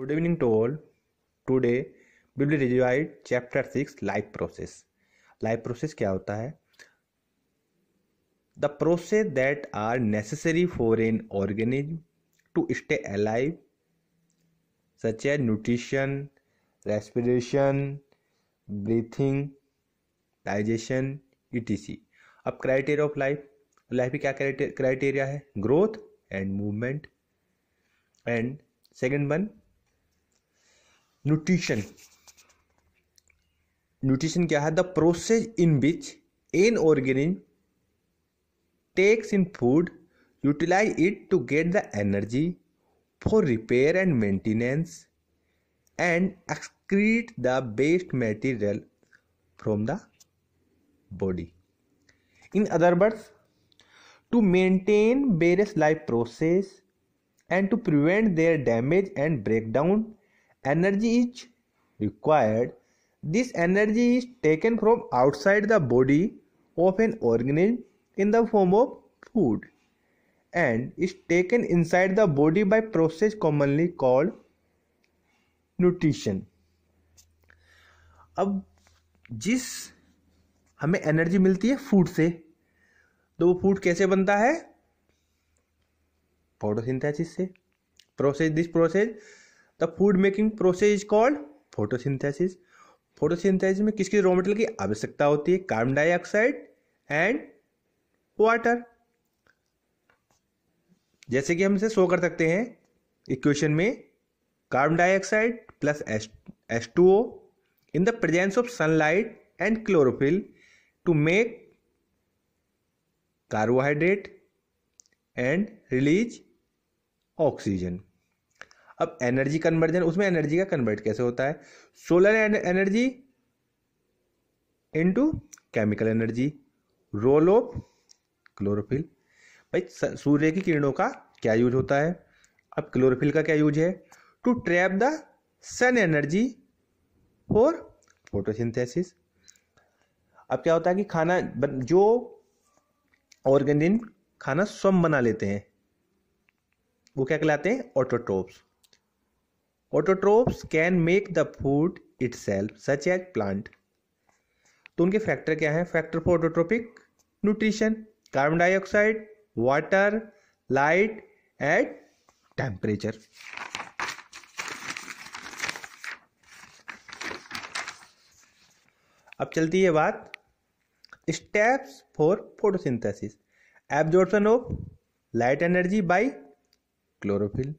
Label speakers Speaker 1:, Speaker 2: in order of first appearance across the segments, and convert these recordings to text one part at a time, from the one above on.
Speaker 1: Good evening to all today बिबली रिजवाइड chapter six life process life process क्या होता है the process that are necessary for an organism to stay alive such as nutrition respiration breathing digestion ई अब criteria of life life में क्या criteria है growth and movement and second one nutrition nutrition क्या है the process in which an organism takes in food utilise it to get the energy for repair and maintenance and excrete the waste material from the body in other words to maintain various life process and to prevent their damage and breakdown down energy is required this energy is taken from outside the body of an organism in the form of food and is taken inside the body by process commonly called nutrition अब जिस हमें energy मिलती है food से तो वो food कैसे बनता है फोटोसिंथेसिस से process this process the food making process is called photosynthesis photosynthesis में किस रॉ मटेरियल की आवश्यकता होती है कार्बन डाइऑक्साइड एंड वाटर जैसे कि हम इसे शो कर सकते हैं इक्वेशन में carbon dioxide plus S two O in the presence of sunlight and chlorophyll to make carbohydrate and release oxygen अब एनर्जी कन्वर्जन उसमें एनर्जी का कन्वर्ट कैसे होता है solar energy into chemical energy role of chlorophyll भाई सूर्य की किरणों का क्या यूज होता है अब क्लोरोफिल का क्या यूज है to trap the sun energy for photosynthesis अब क्या होता है कि खाना जो ऑर्गेनिन खाना स्वम बना लेते हैं वो क्या कहलाते हैं autotrophs autotrophs can make the food itself such as plant तो उनके फैक्टर क्या है factor for autotrophic nutrition carbon dioxide water light at temperature अब चलती है बात steps for photosynthesis absorption of light energy by chlorophyll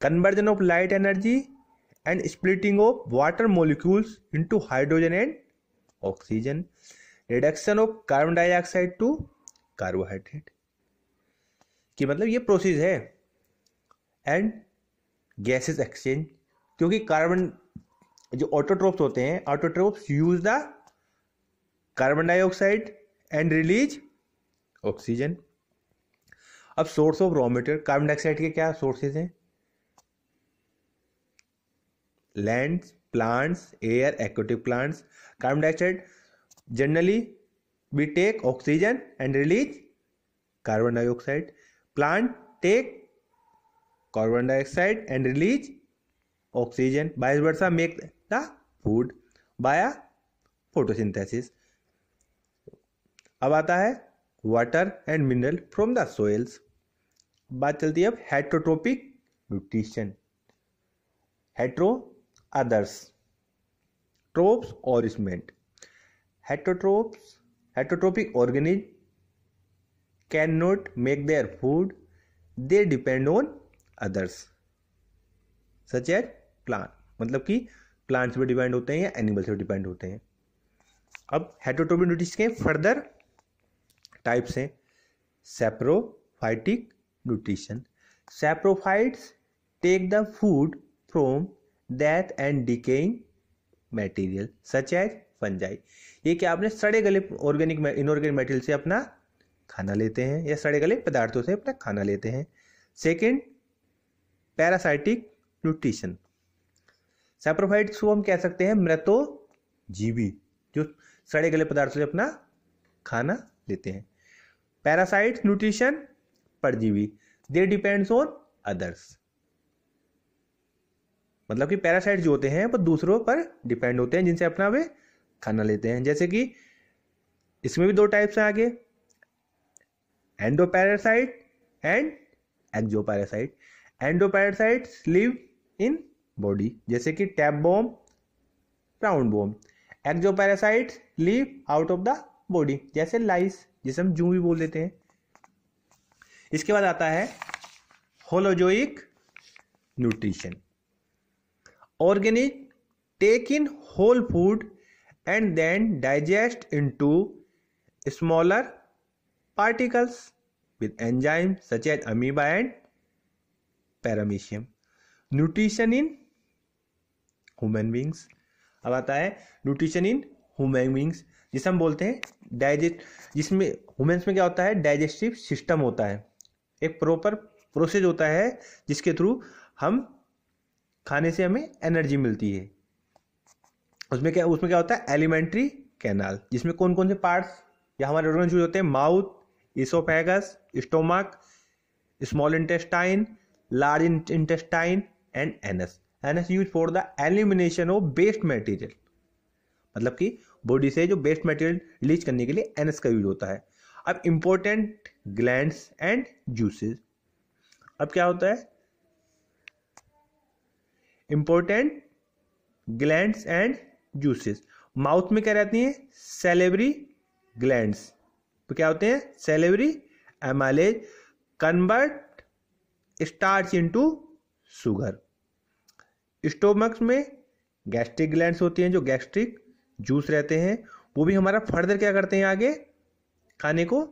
Speaker 1: conversion of light energy and splitting of water molecules into hydrogen and oxygen reduction of carbon dioxide to carbohydrate कि मतलब ये process है and gases exchange क्योंकि carbon जो autotrophs होते हैं autotrophs use the carbon dioxide and release oxygen अब source of raw material carbon dioxide के क्या सोर्सेज हैं lands plants air active plants carbon dioxide generally we take oxygen and release carbon dioxide plant take carbon dioxide and release oxygen बाइस वर्षा make the food via photosynthesis अब आता है water and mineral from the soils बात चलती है अब heterotrophic nutrition hetero others ट्रोप्स और इसमेंट heterotrophs heterotrophic organisms can not make their food they depend on others such as plant मतलब कि प्लांट्स पर डिपेंड होते हैं या एनिमल्स पर डिपेंड होते हैं अब हेटोट्रोपिक न्यूट्रिश के फर्दर टाइप्स हैं saprophytic nutrition saprophytes take the food from death and decaying material such as fungi ये क्या आपने सड़े गले ऑर्गेनिक इनऑर्गेनिक मेटीरियल से अपना खाना लेते हैं या सड़े गले पदार्थों से अपना खाना लेते हैं सेकेंड पैरासाइटिक न्यूट्रिशन सेप्रोफाइट्स को हम कह सकते हैं मृतो जीवी जो सड़े गले पदार्थों से अपना खाना लेते हैं पैरासाइट न्यूट्रिशन परजीवी दे डिपेंड्स ऑन अदर्स मतलब कि पैरासाइट जो होते हैं वो दूसरों पर डिपेंड होते हैं जिनसे अपना वे खाना लेते हैं जैसे कि इसमें भी दो टाइप्स हैं आगे endo parasite and exo parasite endo live in body जैसे कि tapeworm roundworm exo live out of the body जैसे लाइस जिसे हम जू भी बोल देते हैं इसके बाद आता है holozoic nutrition Organic take in whole food and then digest into smaller particles with enzymes such as amoeba and paramecium. Nutrition in human beings अब आता है न्यूट्रिशन इन ह्यूमन बींग्स जिसे हम बोलते हैं डाइजेस्ट जिसमें ह्यूमन्स में क्या होता है डाइजेस्टिव सिस्टम होता है एक प्रॉपर प्रोसेस होता है जिसके थ्रू हम खाने से हमें एनर्जी मिलती है उसमें क्या उसमें क्या होता है एलिमेंट्री कैनाल जिसमें कौन कौन से पार्ट्स या हमारे ऑर्गन यूज होते हैं mouth oesophagus stomach small intestine large intestine and anus anus use for the elimination of waste material मतलब कि बॉडी से जो बेस्ट मटेरियल रिलीज करने के लिए एनएस का यूज होता है अब इंपॉर्टेंट ग्लैंड एंड जूसेस अब क्या होता है important gland and juices mouth में क्या रहती है सेलेबरी ग्लैंड तो क्या होते हैं salivary amylase convert starch into sugar stomachs में गैस्ट्रिक ग्लैंड होती हैं जो गैस्ट्रिक जूस रहते हैं वो भी हमारा फर्दर क्या करते हैं आगे खाने को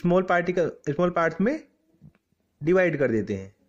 Speaker 1: स्मॉल पार्टिकल स्मॉल पार्ट्स में डिवाइड कर देते हैं